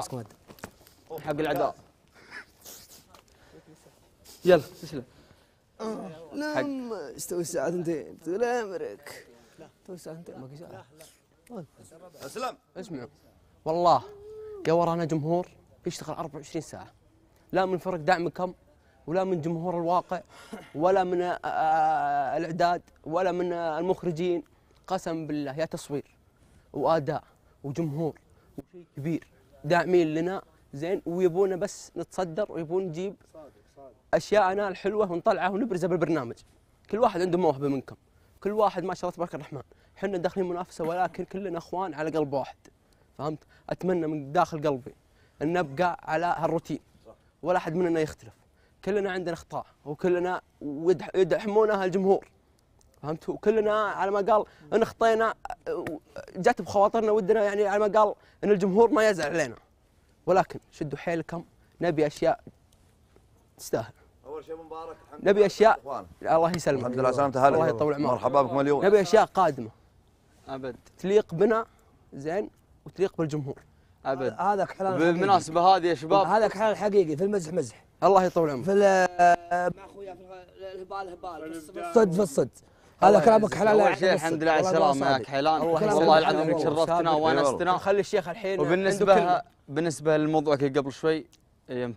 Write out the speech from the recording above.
اسكت حق الاعداء يلا تسلم نعم استوي اثنتين طول عمرك تو اثنتين ما في ساعة اسلم اسمعوا والله يا ورانا جمهور يشتغل 24 ساعه لا من فرق دعم كم ولا من جمهور الواقع ولا من الاعداد ولا من المخرجين قسم بالله يا تصوير واداء وجمهور وشيء كبير داعمين لنا زين ويبونا بس نتصدر ويبون نجيب اشياءنا الحلوه ونطلعها ونبرزها بالبرنامج كل واحد عنده موهبه منكم كل واحد ما شاء الله تبارك الرحمن احنا داخلين منافسه ولكن كلنا اخوان على قلب واحد فهمت اتمنى من داخل قلبي ان نبقى على هالروتين ولا احد مننا يختلف كلنا عندنا اخطاء وكلنا يدحمونها الجمهور فهمت وكلنا على ما قال ان خطينا جت بخواطرنا ودنا يعني على ما قال ان الجمهور ما يزعل علينا ولكن شدوا حيلكم نبي اشياء تستاهل اول شيء مبارك الحمد لله نبي اشياء إخوان. الله يسلمك الحمد لله سلامتها اهلك الله يطول عمرك مرحبا بكم اليوم نبي اشياء قادمه ابد تليق بنا زين وتليق بالجمهور ابد هذا حلال بالمناسبه هذه يا شباب هذا حلال حقيقي في المزح مزح الله يطول عمرك في مع اخويا في الهبال هبال في الصد في الصد هذا كلامك حلال اول شيء الحمد لله على السلامه يا كحيلان والله العظيم انك شرفتنا وانستنا خلي الشيخ الحين وبالنسبه بالنسبه لموضوعك قبل شوي يوم